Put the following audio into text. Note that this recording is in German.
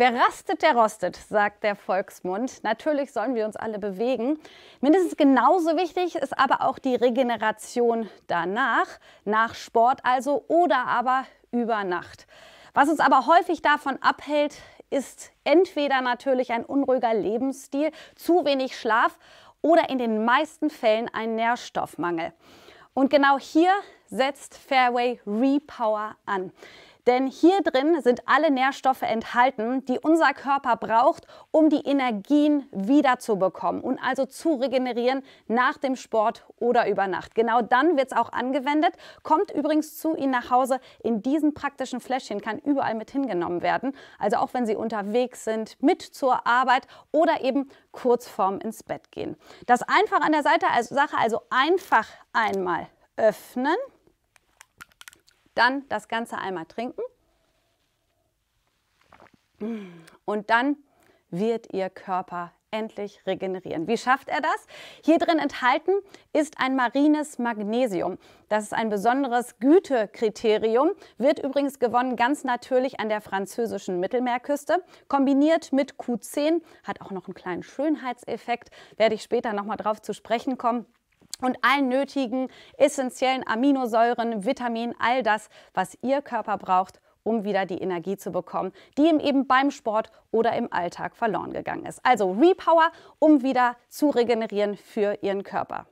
Wer rastet, der rostet, sagt der Volksmund. Natürlich sollen wir uns alle bewegen. Mindestens genauso wichtig ist aber auch die Regeneration danach, nach Sport also oder aber über Nacht. Was uns aber häufig davon abhält, ist entweder natürlich ein unruhiger Lebensstil, zu wenig Schlaf oder in den meisten Fällen ein Nährstoffmangel. Und genau hier setzt Fairway Repower an. Denn hier drin sind alle Nährstoffe enthalten, die unser Körper braucht, um die Energien wiederzubekommen und also zu regenerieren nach dem Sport oder über Nacht. Genau dann wird es auch angewendet. Kommt übrigens zu Ihnen nach Hause in diesen praktischen Fläschchen, kann überall mit hingenommen werden. Also auch wenn Sie unterwegs sind, mit zur Arbeit oder eben kurz vorm ins Bett gehen. Das einfach an der Seite als Sache, also einfach einmal öffnen dann das Ganze einmal trinken. Und dann wird Ihr Körper endlich regenerieren. Wie schafft er das? Hier drin enthalten ist ein marines Magnesium. Das ist ein besonderes Gütekriterium, wird übrigens gewonnen ganz natürlich an der französischen Mittelmeerküste, kombiniert mit Q10, hat auch noch einen kleinen Schönheitseffekt, werde ich später nochmal drauf zu sprechen kommen und allen nötigen essentiellen Aminosäuren, Vitaminen, all das, was Ihr Körper braucht, um wieder die Energie zu bekommen, die ihm eben beim Sport oder im Alltag verloren gegangen ist. Also Repower, um wieder zu regenerieren für Ihren Körper.